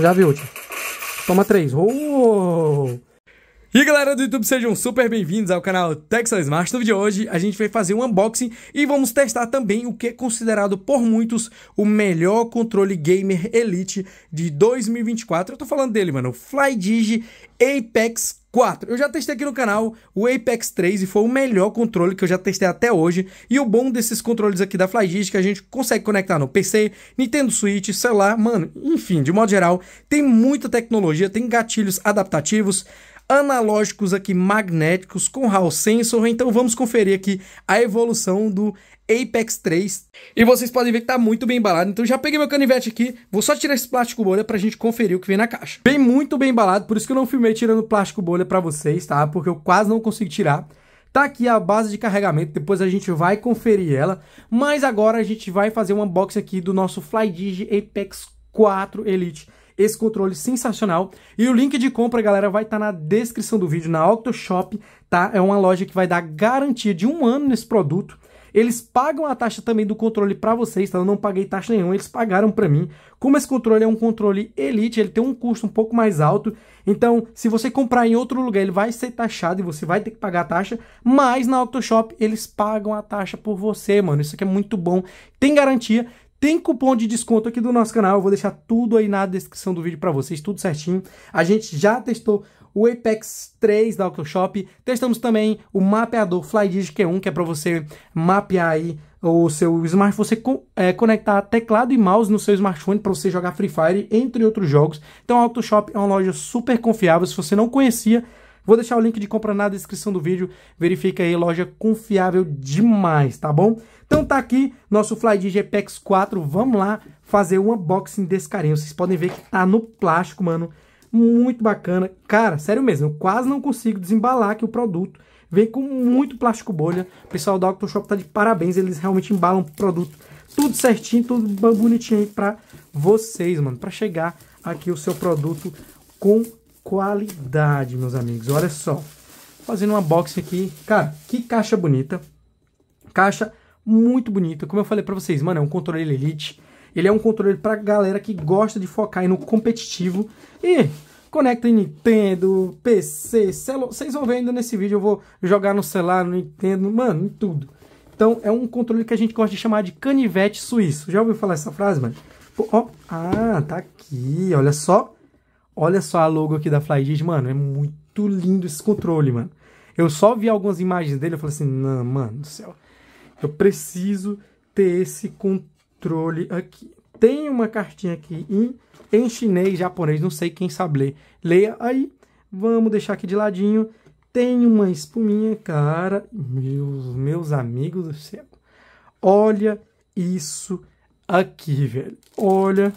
Já viu, tio. Toma três. Oh! E galera do YouTube, sejam super bem-vindos ao canal Texas Smart. No vídeo de hoje a gente vai fazer um unboxing e vamos testar também o que é considerado por muitos o melhor controle gamer Elite de 2024. Eu tô falando dele, mano, o FlyDigi Apex 4. Eu já testei aqui no canal o Apex 3 e foi o melhor controle que eu já testei até hoje. E o bom desses controles aqui da Flygish é que a gente consegue conectar no PC, Nintendo Switch, celular, mano, enfim, de modo geral, tem muita tecnologia, tem gatilhos adaptativos analógicos aqui magnéticos com Hall Sensor, então vamos conferir aqui a evolução do Apex 3. E vocês podem ver que tá muito bem embalado, então já peguei meu canivete aqui, vou só tirar esse plástico bolha pra gente conferir o que vem na caixa. Bem muito bem embalado, por isso que eu não filmei tirando plástico bolha pra vocês, tá? Porque eu quase não consegui tirar. Tá aqui a base de carregamento, depois a gente vai conferir ela, mas agora a gente vai fazer um unboxing aqui do nosso FlyDigi Apex 4 Elite esse controle sensacional. E o link de compra, galera, vai estar tá na descrição do vídeo, na Octoshop, tá? É uma loja que vai dar garantia de um ano nesse produto. Eles pagam a taxa também do controle para vocês, tá? Eu não paguei taxa nenhuma, eles pagaram para mim. Como esse controle é um controle Elite, ele tem um custo um pouco mais alto. Então, se você comprar em outro lugar, ele vai ser taxado e você vai ter que pagar a taxa. Mas na Autoshop, eles pagam a taxa por você, mano. Isso aqui é muito bom. Tem garantia. Tem cupom de desconto aqui do nosso canal, eu vou deixar tudo aí na descrição do vídeo para vocês, tudo certinho. A gente já testou o Apex 3 da Octoshop, testamos também o mapeador FlyDigi Q1, que é para você mapear aí o seu smartphone, você é, conectar teclado e mouse no seu smartphone para você jogar Free Fire, entre outros jogos. Então a Octoshop é uma loja super confiável, se você não conhecia, Vou deixar o link de compra na descrição do vídeo. Verifica aí, loja confiável demais, tá bom? Então tá aqui nosso Fly DJ Pex 4. Vamos lá fazer um unboxing desse carinho. Vocês podem ver que tá no plástico, mano. Muito bacana. Cara, sério mesmo, eu quase não consigo desembalar aqui o produto. Vem com muito plástico bolha. O pessoal da Octoshop tá de parabéns. Eles realmente embalam o produto tudo certinho, tudo bonitinho aí pra vocês, mano. Pra chegar aqui o seu produto com qualidade, meus amigos. Olha só. Fazendo uma box aqui. Cara, que caixa bonita. Caixa muito bonita. Como eu falei para vocês, mano, é um controle Elite. Ele é um controle pra galera que gosta de focar no competitivo. E conecta em Nintendo, PC, celular. Vocês vão ver ainda nesse vídeo. Eu vou jogar no celular, no Nintendo, mano, em tudo. Então é um controle que a gente gosta de chamar de canivete suíço. Já ouviu falar essa frase, mano? Pô, ó, ah, tá aqui, olha só. Olha só a logo aqui da FlyDiz, mano. É muito lindo esse controle, mano. Eu só vi algumas imagens dele e falei assim, não, mano do céu. Eu preciso ter esse controle aqui. Tem uma cartinha aqui em, em chinês, japonês, não sei quem sabe ler. Leia aí. Vamos deixar aqui de ladinho. Tem uma espuminha, cara. Meus, meus amigos do céu. Olha isso aqui, velho. Olha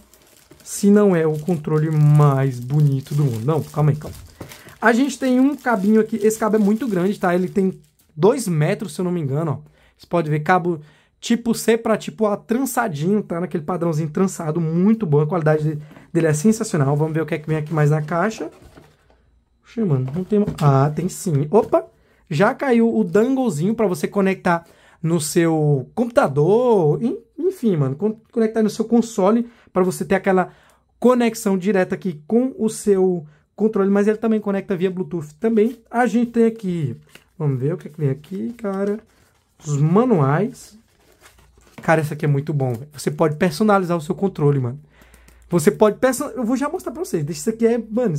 se não é o controle mais bonito do mundo. Não, calma aí, calma. A gente tem um cabinho aqui, esse cabo é muito grande, tá? Ele tem 2 metros, se eu não me engano, ó. Você pode ver cabo tipo C para tipo A trançadinho, tá? Naquele padrãozinho trançado, muito bom. A qualidade dele é sensacional. Vamos ver o que é que vem aqui mais na caixa. Oxi, mano, não tem... Ah, tem sim. Opa! Já caiu o danglezinho para você conectar no seu computador, enfim, mano, conectar no seu console para você ter aquela conexão direta aqui com o seu controle, mas ele também conecta via Bluetooth também. A gente tem aqui, vamos ver o que, é que vem aqui, cara, os manuais. Cara, essa aqui é muito bom, véio. você pode personalizar o seu controle, mano. Você pode personalizar, eu vou já mostrar para vocês, isso aqui é, mano,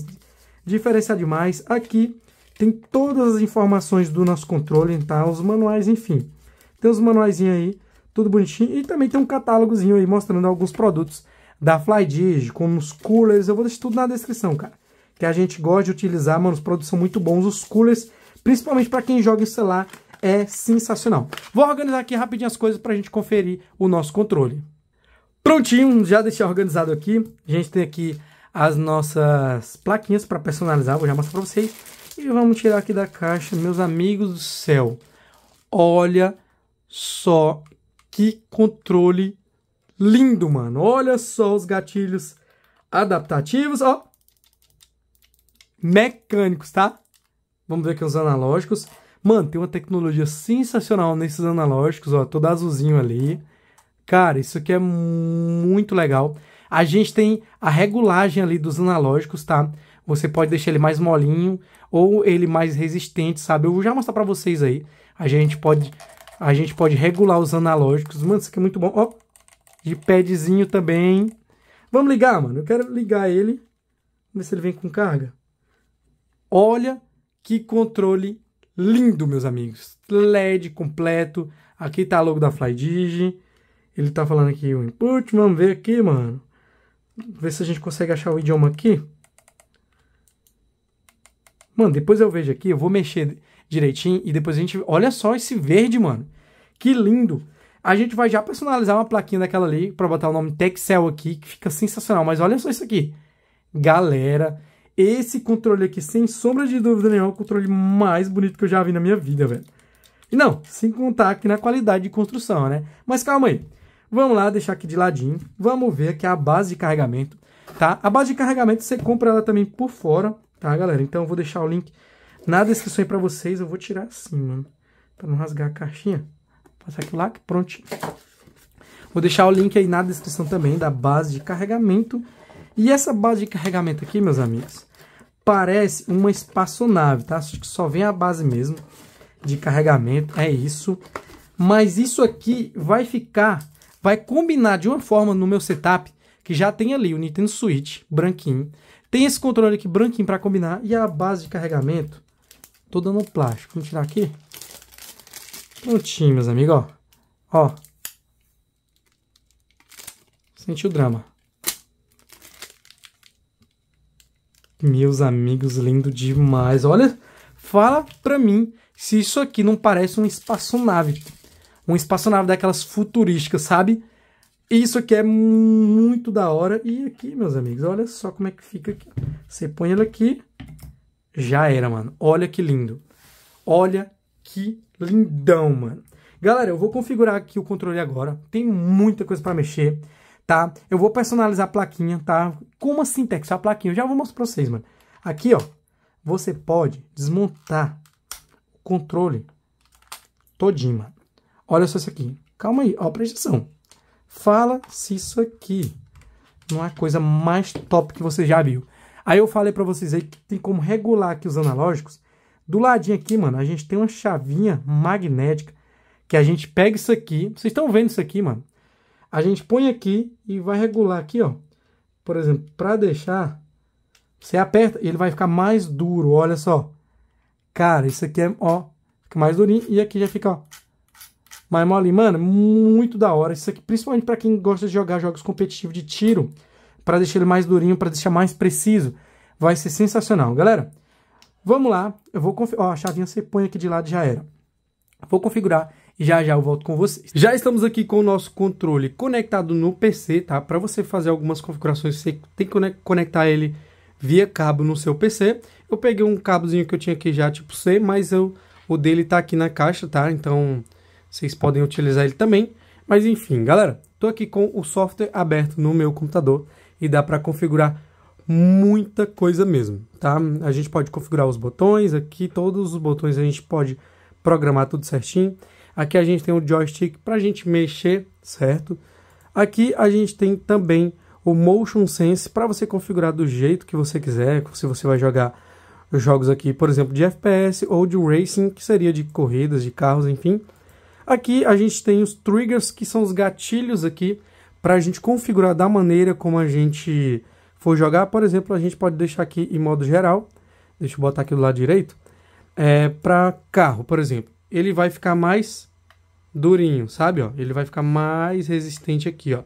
diferenciar demais. Aqui tem todas as informações do nosso controle, tá? Os manuais, enfim. Tem os manuaizinhos aí, tudo bonitinho. E também tem um catálogozinho aí mostrando alguns produtos da FlyDig, como os coolers. Eu vou deixar tudo na descrição, cara. Que a gente gosta de utilizar, mano. Os produtos são muito bons. Os coolers, principalmente para quem joga em celular, é sensacional. Vou organizar aqui rapidinho as coisas para a gente conferir o nosso controle. Prontinho, já deixei organizado aqui. A gente tem aqui as nossas plaquinhas para personalizar, vou já mostrar para vocês. E vamos tirar aqui da caixa, meus amigos do céu. Olha só que controle lindo, mano. Olha só os gatilhos adaptativos, ó. Mecânicos, tá? Vamos ver aqui os analógicos. Mano, tem uma tecnologia sensacional nesses analógicos, ó. Todo azulzinho ali. Cara, isso aqui é muito legal. A gente tem a regulagem ali dos analógicos, tá? Você pode deixar ele mais molinho ou ele mais resistente, sabe? Eu vou já mostrar para vocês aí. A gente pode a gente pode regular os analógicos. Mano, isso aqui é muito bom. Ó, de padzinho também. Vamos ligar, mano. Eu quero ligar ele. Vamos ver se ele vem com carga. Olha que controle lindo, meus amigos. LED completo. Aqui tá logo da FlyDigi. Ele tá falando aqui o input. Vamos ver aqui, mano. Ver se a gente consegue achar o idioma aqui. Mano, depois eu vejo aqui. Eu vou mexer direitinho. E depois a gente. Olha só esse verde, mano. Que lindo! A gente vai já personalizar uma plaquinha daquela ali para botar o nome Texel aqui, que fica sensacional. Mas olha só isso aqui. Galera, esse controle aqui, sem sombra de dúvida nenhuma, é o controle mais bonito que eu já vi na minha vida, velho. E não, sem contar aqui na qualidade de construção, né? Mas calma aí. Vamos lá, deixar aqui de ladinho. Vamos ver aqui a base de carregamento, tá? A base de carregamento você compra ela também por fora, tá, galera? Então eu vou deixar o link na descrição aí pra vocês, eu vou tirar assim, mano. Pra não rasgar a caixinha. Passar aqui lá que prontinho. Vou deixar o link aí na descrição também da base de carregamento. E essa base de carregamento aqui, meus amigos, parece uma espaçonave, tá? Acho que só vem a base mesmo de carregamento, é isso. Mas isso aqui vai ficar, vai combinar de uma forma no meu setup, que já tem ali o Nintendo Switch branquinho, tem esse controle aqui branquinho para combinar e a base de carregamento toda no plástico. Vamos tirar aqui. Prontinho, meus amigos, ó. Ó. Senti o drama. Meus amigos, lindo demais. Olha, fala pra mim se isso aqui não parece um espaçonave. um espaçonave daquelas futurísticas, sabe? Isso aqui é muito da hora. E aqui, meus amigos, olha só como é que fica aqui. Você põe ele aqui, já era, mano. Olha que lindo. Olha que lindão, mano. Galera, eu vou configurar aqui o controle agora. Tem muita coisa para mexer, tá? Eu vou personalizar a plaquinha, tá? Como assim, Tex? A plaquinha, eu já vou mostrar para vocês, mano. Aqui, ó, você pode desmontar o controle todinho, mano. Olha só isso aqui. Calma aí, ó, presta atenção. Fala se isso aqui não é a coisa mais top que você já viu. Aí eu falei para vocês aí que tem como regular aqui os analógicos. Do ladinho aqui, mano, a gente tem uma chavinha magnética que a gente pega isso aqui. Vocês estão vendo isso aqui, mano? A gente põe aqui e vai regular aqui, ó. Por exemplo, para deixar, você aperta, ele vai ficar mais duro, olha só. Cara, isso aqui é, ó, fica mais durinho e aqui já fica, ó, mais mole. Mano, muito da hora. Isso aqui, principalmente para quem gosta de jogar jogos competitivos de tiro, para deixar ele mais durinho, para deixar mais preciso. Vai ser sensacional, galera. Vamos lá, eu vou configurar. Ó, a chavinha você põe aqui de lado já era. Vou configurar e já já eu volto com vocês. Já estamos aqui com o nosso controle conectado no PC, tá? Para você fazer algumas configurações, você tem que conectar ele via cabo no seu PC. Eu peguei um cabozinho que eu tinha aqui já tipo C, mas eu, o dele tá aqui na caixa, tá? Então vocês podem utilizar ele também. Mas enfim, galera, tô aqui com o software aberto no meu computador e dá para configurar muita coisa mesmo, tá? A gente pode configurar os botões aqui, todos os botões a gente pode programar tudo certinho. Aqui a gente tem o joystick para a gente mexer, certo? Aqui a gente tem também o Motion Sense para você configurar do jeito que você quiser, se você vai jogar jogos aqui, por exemplo, de FPS ou de racing, que seria de corridas, de carros, enfim. Aqui a gente tem os triggers, que são os gatilhos aqui, para a gente configurar da maneira como a gente for jogar. Por exemplo, a gente pode deixar aqui em modo geral, deixa eu botar aqui do lado direito, é, para carro, por exemplo. Ele vai ficar mais durinho, sabe? Ó, ele vai ficar mais resistente aqui, ó,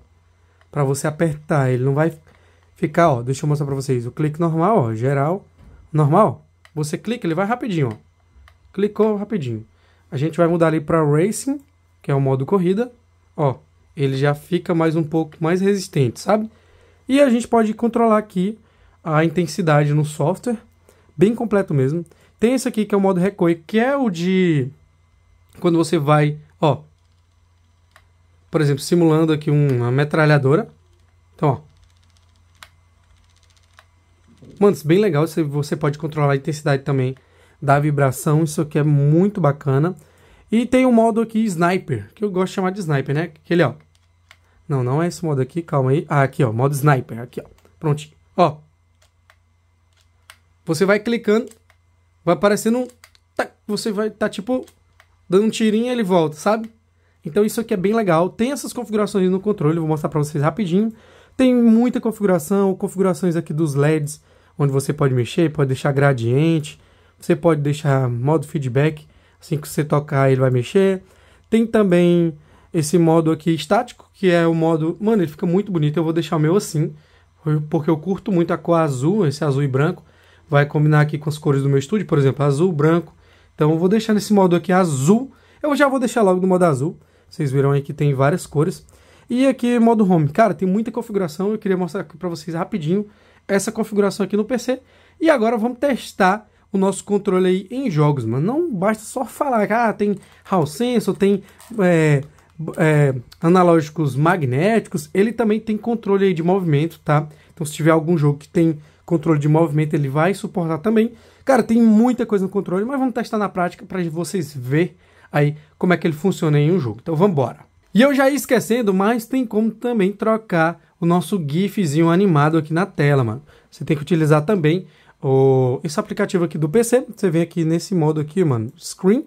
para você apertar. Ele não vai ficar, ó, deixa eu mostrar para vocês. O clique normal, ó, geral, normal. Você clica, ele vai rapidinho, ó. Clicou rapidinho. A gente vai mudar ali para racing, que é o modo corrida, ó ele já fica mais um pouco mais resistente, sabe? E a gente pode controlar aqui a intensidade no software, bem completo mesmo. Tem esse aqui que é o modo recoil, que é o de quando você vai, ó, por exemplo, simulando aqui uma metralhadora. Então, ó. Mano, é bem legal, você pode controlar a intensidade também da vibração, isso aqui é muito bacana. E tem um modo aqui, Sniper, que eu gosto de chamar de Sniper, né? Aquele, ó. Não, não é esse modo aqui, calma aí. Ah, aqui, ó, modo Sniper, aqui, ó. Prontinho. Ó. Você vai clicando, vai aparecendo um... Você vai tá, tipo, dando um tirinho e ele volta, sabe? Então isso aqui é bem legal. Tem essas configurações no controle, vou mostrar para vocês rapidinho. Tem muita configuração, configurações aqui dos LEDs, onde você pode mexer, pode deixar gradiente, você pode deixar modo feedback. Assim que você tocar, ele vai mexer. Tem também esse modo aqui estático, que é o modo... Mano, ele fica muito bonito. Eu vou deixar o meu assim, porque eu curto muito a cor azul, esse azul e branco. Vai combinar aqui com as cores do meu estúdio, por exemplo, azul, branco. Então eu vou deixar nesse modo aqui azul. Eu já vou deixar logo no modo azul. Vocês viram aí que tem várias cores. E aqui modo home. Cara, tem muita configuração. Eu queria mostrar aqui para vocês rapidinho essa configuração aqui no PC. E agora vamos testar o nosso controle aí em jogos, mano. Não basta só falar que ah, tem Hall Sensor, tem é, é, analógicos magnéticos, ele também tem controle aí de movimento, tá? Então se tiver algum jogo que tem controle de movimento, ele vai suportar também. Cara, tem muita coisa no controle, mas vamos testar na prática para vocês ver aí como é que ele funciona em um jogo. Então vamos embora. E eu já ia esquecendo, mas tem como também trocar o nosso GIFzinho animado aqui na tela, mano. Você tem que utilizar também o, esse aplicativo aqui do PC, você vem aqui nesse modo aqui, mano, Screen,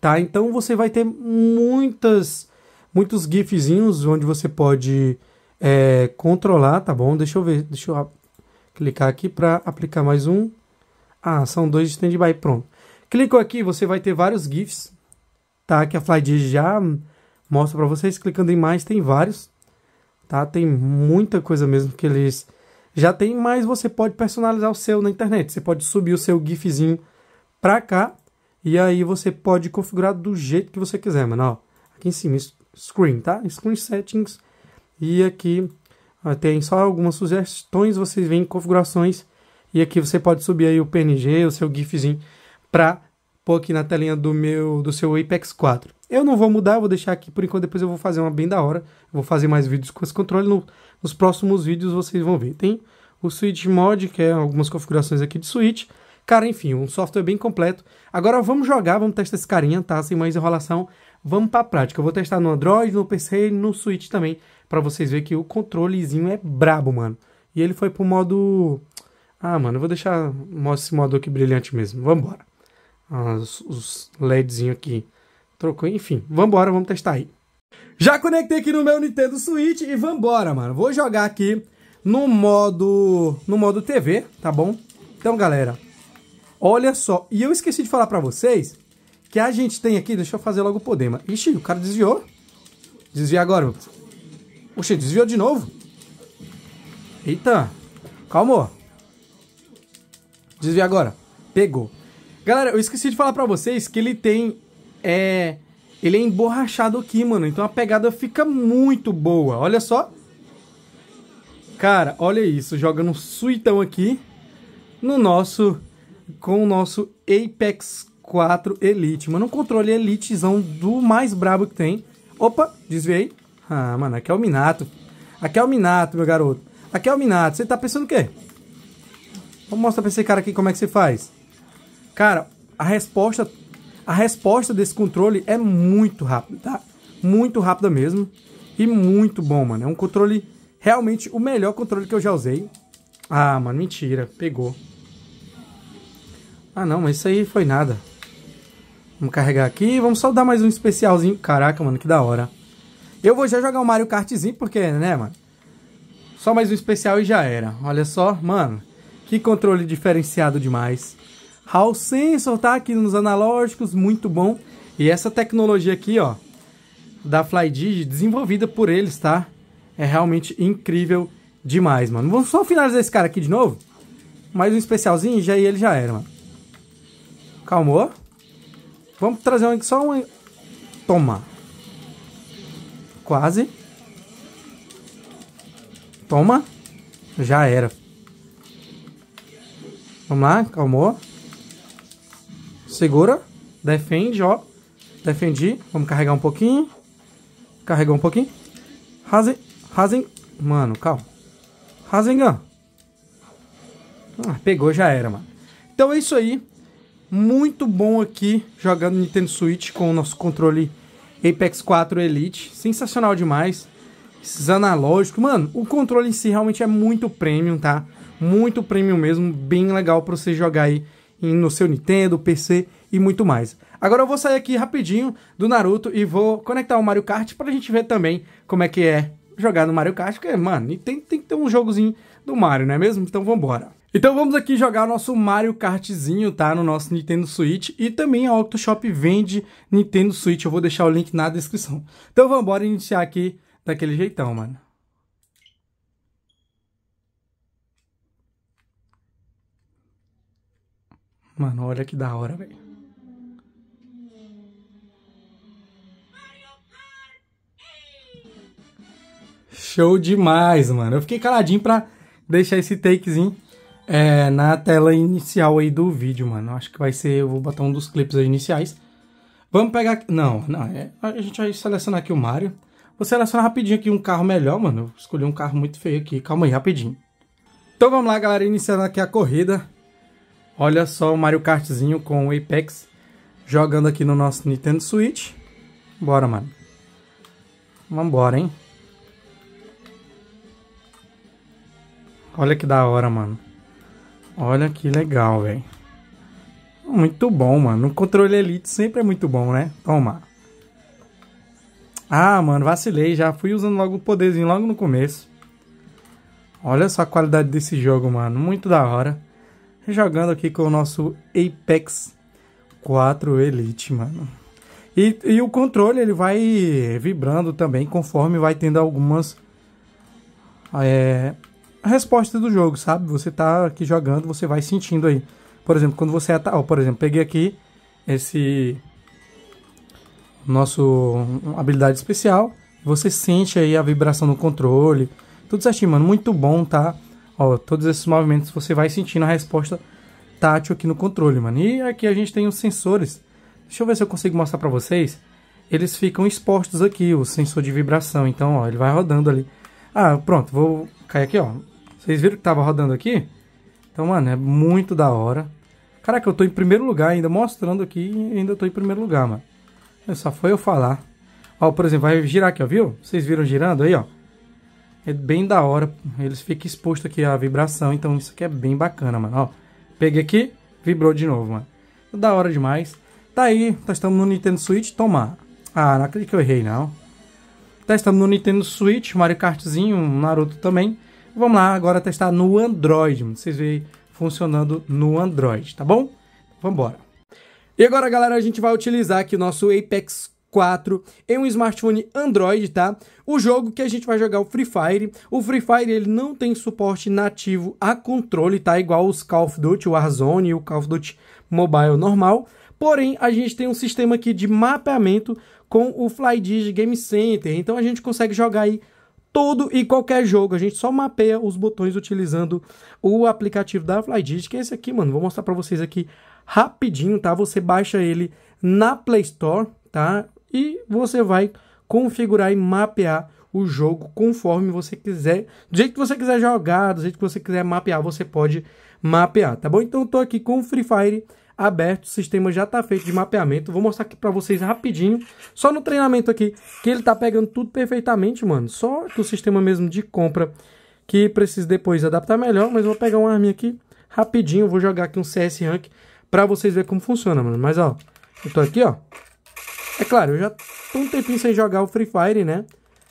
tá? Então você vai ter muitas, muitos gifzinhos onde você pode é, controlar, tá bom? Deixa eu ver, deixa eu clicar aqui para aplicar mais um. Ah, são dois de stand-by, pronto. Clicou aqui, você vai ter vários GIFs, tá? Que a FlyDigi já mostra para vocês. Clicando em mais, tem vários, tá? Tem muita coisa mesmo que eles já tem, mas você pode personalizar o seu na internet. Você pode subir o seu GIFzinho para cá e aí você pode configurar do jeito que você quiser, mano. Ó, aqui em cima, Screen, tá? Screen Settings. E aqui ó, tem só algumas sugestões, vocês veem em configurações. E aqui você pode subir aí o PNG, o seu GIFzinho, para pôr aqui na telinha do, meu, do seu Apex 4. Eu não vou mudar, vou deixar aqui por enquanto, depois eu vou fazer uma bem da hora. Vou fazer mais vídeos com esse controle, no, nos próximos vídeos vocês vão ver. Tem o Switch Mod, que é algumas configurações aqui de Switch. Cara, enfim, um software bem completo. Agora vamos jogar, vamos testar esse carinha, tá? Sem mais enrolação, vamos pra prática. Eu vou testar no Android, no PC e no Switch também, para vocês verem que o controlezinho é brabo, mano. E ele foi pro modo... Ah, mano, eu vou deixar esse modo aqui brilhante mesmo. Vambora. Ah, os, os LEDzinho aqui. Trocou, enfim. Vambora, vamos testar aí. Já conectei aqui no meu Nintendo Switch e vambora, mano. Vou jogar aqui no modo, no modo TV, tá bom? Então, galera, olha só. E eu esqueci de falar pra vocês que a gente tem aqui... Deixa eu fazer logo o poder, mano. Ixi, o cara desviou. Desvia agora, Oxe, desviou de novo. Eita. Calmou. Desvia agora. Pegou. Galera, eu esqueci de falar pra vocês que ele tem é ele é emborrachado aqui, mano. Então a pegada fica muito boa. Olha só. Cara, olha isso. Jogando um suitão aqui no nosso... Com o nosso Apex 4 Elite. Mano, um controle elitezão do mais brabo que tem. Opa, desviei. Ah, mano, aqui é o Minato. Aqui é o Minato, meu garoto. Aqui é o Minato. Você tá pensando o quê? Vou mostrar pra esse cara aqui como é que você faz. Cara, a resposta a resposta desse controle é muito rápida, tá? Muito rápida mesmo. E muito bom, mano. É um controle realmente o melhor controle que eu já usei. Ah, mano, mentira. Pegou. Ah, não, mas isso aí foi nada. Vamos carregar aqui. Vamos só dar mais um especialzinho. Caraca, mano, que da hora. Eu vou já jogar um Mario Kartzinho, porque, né, mano? Só mais um especial e já era. Olha só, mano. Que controle diferenciado demais. Hall sensor, tá? Aqui nos analógicos, muito bom. E essa tecnologia aqui, ó, da FlyDigi, desenvolvida por eles, tá? É realmente incrível demais, mano. Vamos só finalizar esse cara aqui de novo. Mais um especialzinho, já ele já era, mano. Calmou. Vamos trazer um aqui, só um... Toma. Quase. Toma. Já era. Vamos lá, calmou. Segura. Defende, ó. Defendi. Vamos carregar um pouquinho. Carregou um pouquinho. Rasen... Rasen... Mano, calma. Rasengan. Ah, pegou, já era, mano. Então é isso aí. Muito bom aqui jogando Nintendo Switch com o nosso controle Apex 4 Elite. Sensacional demais. Esses analógicos. Mano, o controle em si realmente é muito premium, tá? Muito premium mesmo. Bem legal pra você jogar aí no seu Nintendo, PC e muito mais. Agora eu vou sair aqui rapidinho do Naruto e vou conectar o Mario Kart pra gente ver também como é que é jogar no Mario Kart, porque, mano, tem, tem que ter um jogozinho do Mario, não é mesmo? Então vambora. Então vamos aqui jogar o nosso Mario Kartzinho, tá? No nosso Nintendo Switch. E também a Octo Shop vende Nintendo Switch. Eu vou deixar o link na descrição. Então vamos embora iniciar aqui daquele jeitão, mano. Mano, olha que da hora, velho. Show demais, mano. Eu fiquei caladinho pra deixar esse takezinho é, na tela inicial aí do vídeo, mano. Acho que vai ser... Eu vou botar um dos clipes aí iniciais. Vamos pegar... Não, não. É, a gente vai selecionar aqui o Mario. Vou selecionar rapidinho aqui um carro melhor, mano. Eu escolhi um carro muito feio aqui. Calma aí, rapidinho. Então vamos lá, galera. Iniciando aqui a corrida. Olha só o Mario Kartzinho com o Apex jogando aqui no nosso Nintendo Switch. Bora, mano. Vambora, hein? Olha que da hora, mano. Olha que legal, velho. Muito bom, mano. O controle Elite sempre é muito bom, né? Toma. Ah, mano, vacilei. Já fui usando logo o poderzinho logo no começo. Olha só a qualidade desse jogo, mano. Muito da hora jogando aqui com o nosso Apex 4 Elite, mano. E, e, o controle ele vai vibrando também conforme vai tendo algumas é, respostas do jogo, sabe? Você tá aqui jogando, você vai sentindo aí. Por exemplo, quando você Ó, por exemplo, peguei aqui esse nosso habilidade especial, você sente aí a vibração no controle, tudo certinho, mano, muito bom, tá? Ó, todos esses movimentos você vai sentindo a resposta tátil aqui no controle, mano. E aqui a gente tem os sensores. Deixa eu ver se eu consigo mostrar para vocês. Eles ficam expostos aqui, o sensor de vibração. Então, ó, ele vai rodando ali. Ah, pronto, vou cair aqui, ó. Vocês viram que tava rodando aqui? Então, mano, é muito da hora. Caraca, eu tô em primeiro lugar ainda, mostrando aqui ainda tô em primeiro lugar, mano. Só foi eu falar. Ó, por exemplo, vai girar aqui, ó, viu? Vocês viram girando aí, ó. É bem da hora. Eles ficam expostos aqui à vibração. Então isso aqui é bem bacana, mano. Ó, peguei aqui, vibrou de novo, mano. Da hora demais. Tá aí, testamos no Nintendo Switch. Toma. Ah, não acredito que eu errei, não. Testamos tá, no Nintendo Switch, Mario Kartzinho, Naruto também. Vamos lá agora testar no Android, mano. Vocês veem funcionando no Android, tá bom? Vambora. E agora, galera, a gente vai utilizar aqui o nosso Apex 4 em um smartphone Android, tá? O jogo que a gente vai jogar o Free Fire. O Free Fire ele não tem suporte nativo a controle, tá? Igual os Call of Duty, o Warzone e o Call of Duty Mobile normal. Porém, a gente tem um sistema aqui de mapeamento com o FlyDigi Game Center. Então a gente consegue jogar aí todo e qualquer jogo. A gente só mapeia os botões utilizando o aplicativo da FlyDigi, que é esse aqui, mano. Vou mostrar para vocês aqui rapidinho, tá? Você baixa ele na Play Store, tá? e você vai configurar e mapear o jogo conforme você quiser, do jeito que você quiser jogar, do jeito que você quiser mapear, você pode mapear, tá bom? Então eu tô aqui com o Free Fire aberto, o sistema já tá feito de mapeamento, vou mostrar aqui para vocês rapidinho, só no treinamento aqui, que ele tá pegando tudo perfeitamente, mano, só que o sistema mesmo de compra, que precisa depois adaptar melhor, mas vou pegar uma arminha aqui, rapidinho, vou jogar aqui um CS Rank, para vocês verem como funciona, mano, mas ó, eu tô aqui, ó, é claro, eu já tô um tempinho sem jogar o Free Fire, né?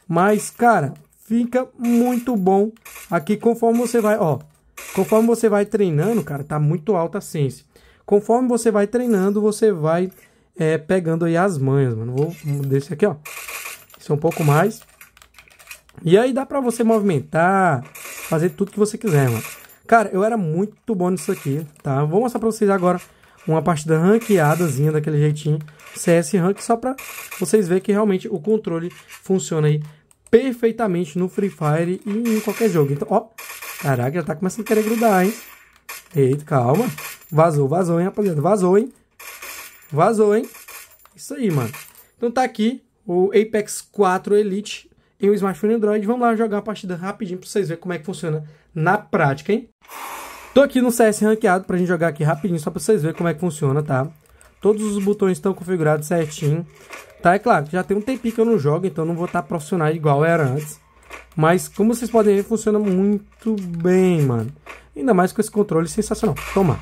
Mas, cara, fica muito bom aqui conforme você vai, ó. Conforme você vai treinando, cara, tá muito alta a sense. Conforme você vai treinando, você vai é, pegando aí as manhas, mano. Vou, descer desse aqui, ó. Isso é um pouco mais. E aí dá pra você movimentar, fazer tudo que você quiser, mano. Cara, eu era muito bom nisso aqui, tá? Vou mostrar pra vocês agora uma partida ranqueadazinha daquele jeitinho, CS Rank, só para vocês verem que realmente o controle funciona aí perfeitamente no Free Fire e em qualquer jogo. Então, ó, caraca, já tá começando a querer grudar, hein? Eita, calma. Vazou, vazou, hein, rapaziada? Vazou, hein? Vazou, hein? Isso aí, mano. Então tá aqui o Apex 4 Elite em um smartphone Android. Vamos lá jogar uma partida rapidinho para vocês verem como é que funciona na prática, hein? Tô aqui no CS ranqueado pra gente jogar aqui rapidinho, só pra vocês verem como é que funciona, tá? Todos os botões estão configurados certinho. Tá, é claro, já tem um tempinho que eu não jogo, então não vou estar tá profissional igual era antes. Mas como vocês podem ver, funciona muito bem, mano. Ainda mais com esse controle sensacional. Toma.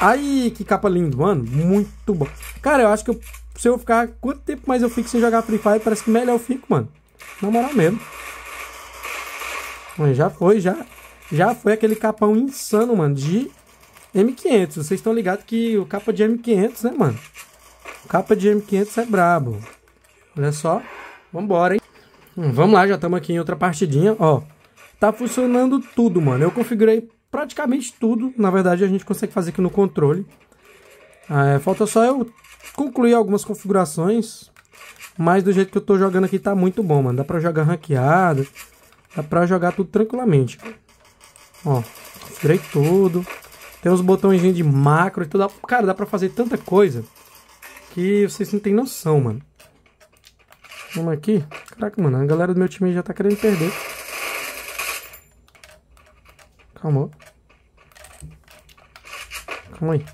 Aí, que capa linda, mano. Muito bom. Cara, eu acho que eu, se eu ficar... Quanto tempo mais eu fico sem jogar Free Fire, parece que melhor eu fico, mano. Na moral mesmo. Mas já foi, já já foi aquele capão insano, mano, de M500. Vocês estão ligados que o capa de M500, né, mano? O capa de M500 é brabo. Olha só. Vambora, hein? Hum, vamos lá, já estamos aqui em outra partidinha, ó. Tá funcionando tudo, mano. Eu configurei praticamente tudo. Na verdade, a gente consegue fazer aqui no controle. Ah, é, falta só eu concluir algumas configurações. Mas do jeito que eu tô jogando aqui tá muito bom, mano. Dá pra jogar ranqueado. Dá pra jogar tudo tranquilamente. Ó, tirei tudo. Tem uns botões de macro e tudo. Cara, dá pra fazer tanta coisa que vocês não tem noção, mano. Vamos aqui. Caraca, mano, a galera do meu time já tá querendo perder. Calma. Calma aí.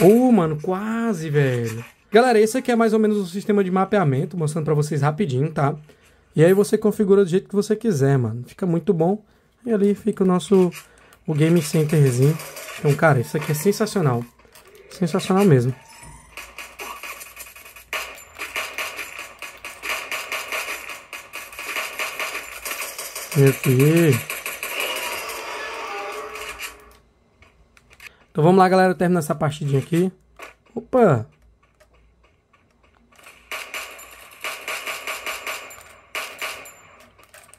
Ô, oh, mano, quase, velho. Galera, esse aqui é mais ou menos o um sistema de mapeamento, mostrando pra vocês rapidinho, tá? E aí você configura do jeito que você quiser, mano. Fica muito bom. E ali fica o nosso o Game Centerzinho. Então, cara, isso aqui é sensacional. Sensacional mesmo. E aqui. Então vamos lá, galera. Eu termino essa partidinha aqui. Opa!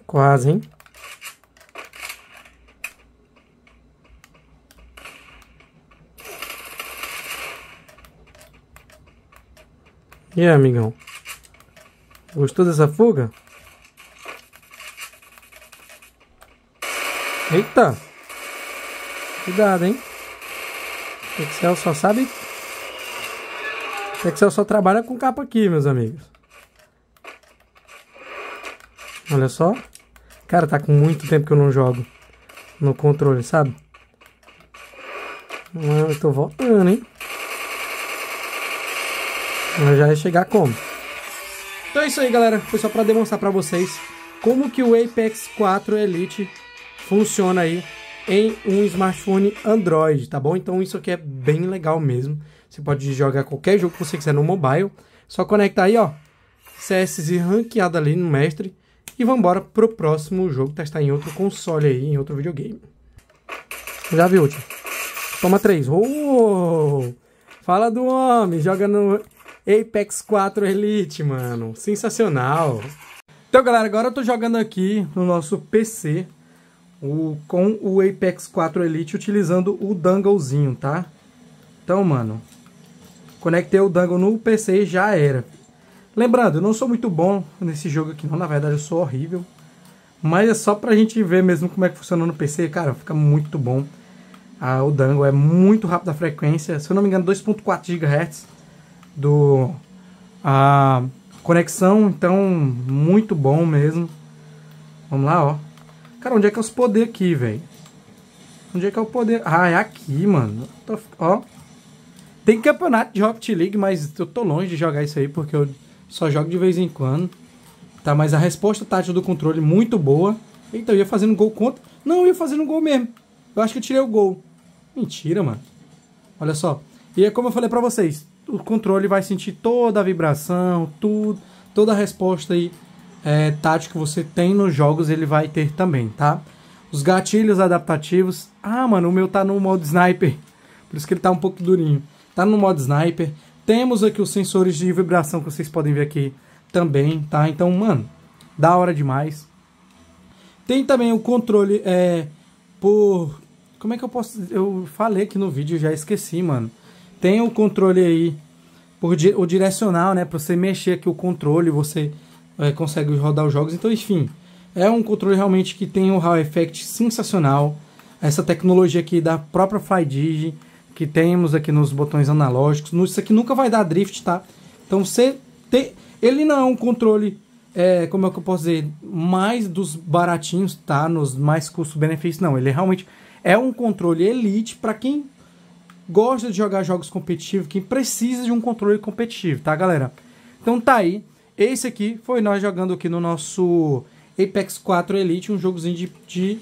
Quase, hein? E aí, amigão? Gostou dessa fuga? Eita! Cuidado, hein? O Excel só sabe. O Excel só trabalha com capa aqui, meus amigos. Olha só. Cara, tá com muito tempo que eu não jogo no controle, sabe? Não, eu tô voltando, hein? Mas já ia chegar como? Então é isso aí, galera. Foi só pra demonstrar pra vocês como que o Apex 4 Elite funciona aí em um smartphone Android, tá bom? Então isso aqui é bem legal mesmo. Você pode jogar qualquer jogo que você quiser no mobile. Só conectar aí, ó. CS e ali no mestre e vamos embora pro próximo jogo testar em outro console aí, em outro videogame. Já viu, tio? Toma três. Oh! Fala do homem, joga no Apex 4 Elite, mano. Sensacional. Então, galera, agora eu tô jogando aqui no nosso PC o, com o Apex 4 Elite utilizando o danglezinho, tá? Então, mano, conectei o dangle no PC e já era. Lembrando, eu não sou muito bom nesse jogo aqui não, na verdade eu sou horrível. Mas é só pra gente ver mesmo como é que funciona no PC, cara, fica muito bom. Ah, o Dango é muito rápido a frequência, se eu não me engano 2.4 GHz do a conexão, então muito bom mesmo. Vamos lá, ó. Cara, onde é que é os poder aqui, velho? Onde é que é o poder? Ah, é aqui, mano. Tô, ó. Tem campeonato de Rocket League, mas eu tô longe de jogar isso aí porque eu só jogo de vez em quando, tá? Mas a resposta tática do controle muito boa. Então eu ia fazendo gol contra. Não, eu ia fazendo gol mesmo. Eu acho que eu tirei o gol. Mentira, mano. Olha só. E é como eu falei para vocês, o controle vai sentir toda a vibração, tudo, toda a resposta aí é, tática que você tem nos jogos, ele vai ter também, tá? Os gatilhos adaptativos. Ah, mano, o meu tá no modo sniper. Por isso que ele tá um pouco durinho. Tá no modo sniper. Temos aqui os sensores de vibração que vocês podem ver aqui também, tá? Então, mano, da hora demais. Tem também o controle é, por... Como é que eu posso... Eu falei aqui no vídeo, já esqueci, mano. Tem o controle aí, por di... o direcional, né? Pra você mexer aqui o controle, você é, consegue rodar os jogos. Então, enfim, é um controle realmente que tem um Raw Effect sensacional. Essa tecnologia aqui da própria FlyDigi que temos aqui nos botões analógicos. Isso aqui nunca vai dar drift, tá? Então você tem... Ele não é um controle, é, como é que eu posso dizer, mais dos baratinhos, tá? Nos mais custo-benefício, não. Ele é realmente é um controle elite para quem gosta de jogar jogos competitivos, quem precisa de um controle competitivo, tá, galera? Então tá aí. Esse aqui foi nós jogando aqui no nosso Apex 4 Elite, um jogozinho de, de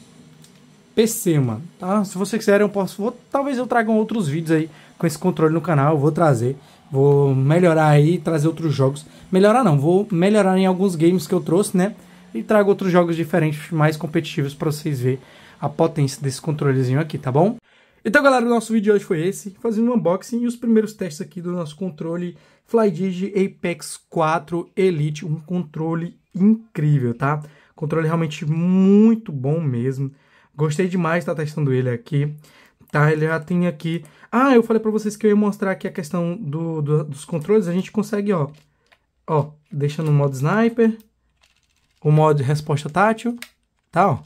PC, mano. Tá? Se você quiser, eu posso. Vou, talvez eu traga outros vídeos aí com esse controle no canal. Eu vou trazer. Vou melhorar aí, trazer outros jogos. Melhorar não, vou melhorar em alguns games que eu trouxe, né? E trago outros jogos diferentes, mais competitivos, para vocês verem a potência desse controlezinho aqui, tá bom? Então, galera, o nosso vídeo de hoje foi esse, fazendo um unboxing e os primeiros testes aqui do nosso controle FlyDigi Apex 4 Elite, um controle incrível, tá? Controle realmente muito bom mesmo. Gostei demais de estar testando ele aqui. Tá, ele já tem aqui... Ah, eu falei para vocês que eu ia mostrar aqui a questão do, do, dos controles. A gente consegue, ó... Ó, deixando no modo Sniper. O modo Resposta Tátil. Tá, ó.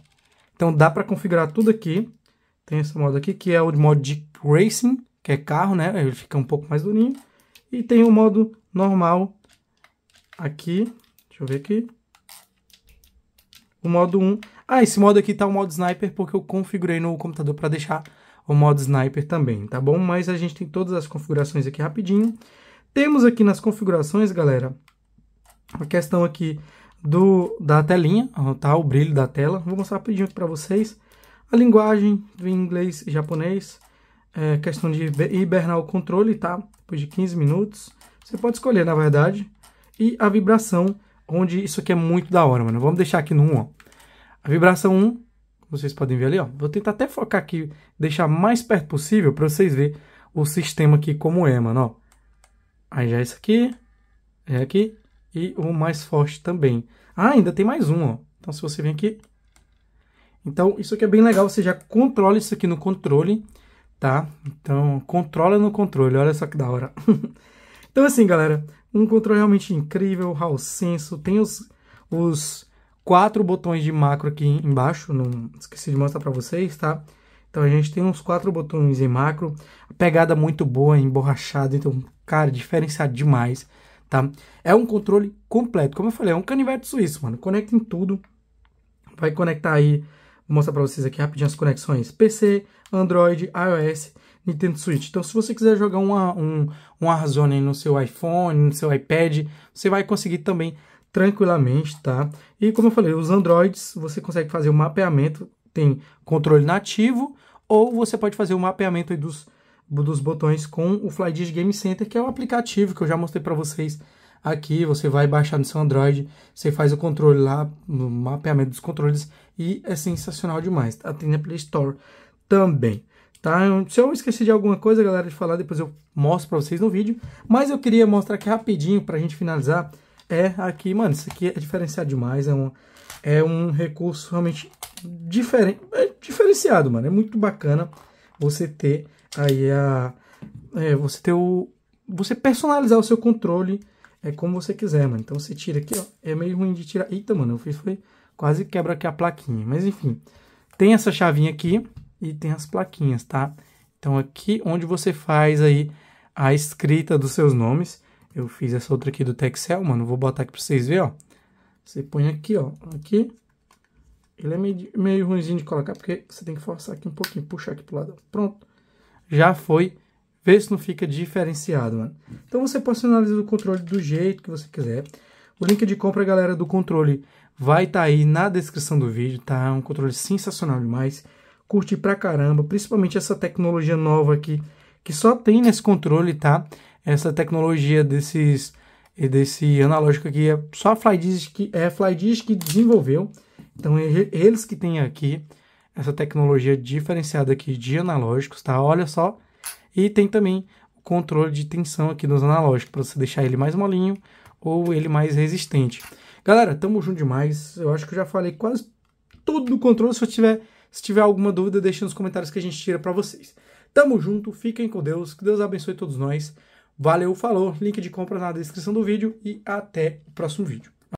Então dá para configurar tudo aqui. Tem esse modo aqui, que é o modo de Racing, que é carro, né? Ele fica um pouco mais durinho. E tem o modo normal aqui. Deixa eu ver aqui o modo 1. Ah, esse modo aqui tá o modo sniper porque eu configurei no computador para deixar o modo sniper também, tá bom? Mas a gente tem todas as configurações aqui rapidinho. Temos aqui nas configurações, galera, a questão aqui do, da telinha, tá? O brilho da tela. Vou mostrar rapidinho aqui para vocês. A linguagem do inglês e japonês. É, questão de hibernar o controle, tá? Depois de 15 minutos. Você pode escolher, na verdade. E a vibração onde isso aqui é muito da hora, mano. Vamos deixar aqui no 1, ó. A vibração 1, vocês podem ver ali, ó. Vou tentar até focar aqui, deixar mais perto possível para vocês verem o sistema aqui como é, mano, ó. Aí já é isso aqui, é aqui e o mais forte também. Ah, ainda tem mais um, ó. Então se você vem aqui... Então isso aqui é bem legal, você já controla isso aqui no controle, tá? Então controla no controle, olha só que da hora. então assim, galera... Um controle realmente incrível, Raul Senso. Tem os, os quatro botões de macro aqui embaixo, não esqueci de mostrar para vocês, tá? Então a gente tem uns quatro botões em macro, pegada muito boa, emborrachada, então, cara, diferenciado demais, tá? É um controle completo, como eu falei, é um canivete suíço, mano, conecta em tudo, vai conectar aí, vou mostrar para vocês aqui rapidinho as conexões, PC, Android, iOS, Nintendo Switch. Então, se você quiser jogar uma, um, um Warzone no seu iPhone, no seu iPad, você vai conseguir também tranquilamente, tá? E como eu falei, os Androids, você consegue fazer o um mapeamento, tem controle nativo, ou você pode fazer o um mapeamento dos, dos botões com o FlyDisk Game Center, que é o aplicativo que eu já mostrei para vocês aqui. Você vai baixar no seu Android, você faz o controle lá, no mapeamento dos controles, e é sensacional demais. Tá? Tem na Play Store também. Tá? Se eu esqueci de alguma coisa, galera, de falar, depois eu mostro para vocês no vídeo. Mas eu queria mostrar aqui rapidinho para a gente finalizar. É aqui, mano, isso aqui é diferenciado demais. É um, é um recurso realmente diferen, é diferenciado, mano. É muito bacana você ter aí a... É, você ter o... Você personalizar o seu controle é como você quiser, mano. Então você tira aqui, ó. É meio ruim de tirar. Eita, mano, eu fiz foi... Quase quebra aqui a plaquinha. Mas enfim, tem essa chavinha aqui e tem as plaquinhas, tá? Então aqui onde você faz aí a escrita dos seus nomes. Eu fiz essa outra aqui do Texel, mano, vou botar aqui para vocês verem, ó. Você põe aqui, ó, aqui. Ele é meio, meio ruimzinho de colocar, porque você tem que forçar aqui um pouquinho, puxar aqui pro lado. Pronto. Já foi. Vê se não fica diferenciado, mano. Então você personaliza o controle do jeito que você quiser. O link de compra, galera, do controle vai estar tá aí na descrição do vídeo, tá? É um controle sensacional demais curti pra caramba, principalmente essa tecnologia nova aqui, que só tem nesse controle, tá? Essa tecnologia desses eh, desse analógico aqui é só a Flydisk que é Flydisk que desenvolveu. Então é, eles que têm aqui essa tecnologia diferenciada aqui de analógicos, tá? Olha só. E tem também o controle de tensão aqui nos analógicos para você deixar ele mais molinho ou ele mais resistente. Galera, tamo junto demais. Eu acho que eu já falei quase todo do controle. Se eu tiver se tiver alguma dúvida, deixe nos comentários que a gente tira para vocês. Tamo junto, fiquem com Deus, que Deus abençoe todos nós. Valeu, falou, link de compra na descrição do vídeo e até o próximo vídeo.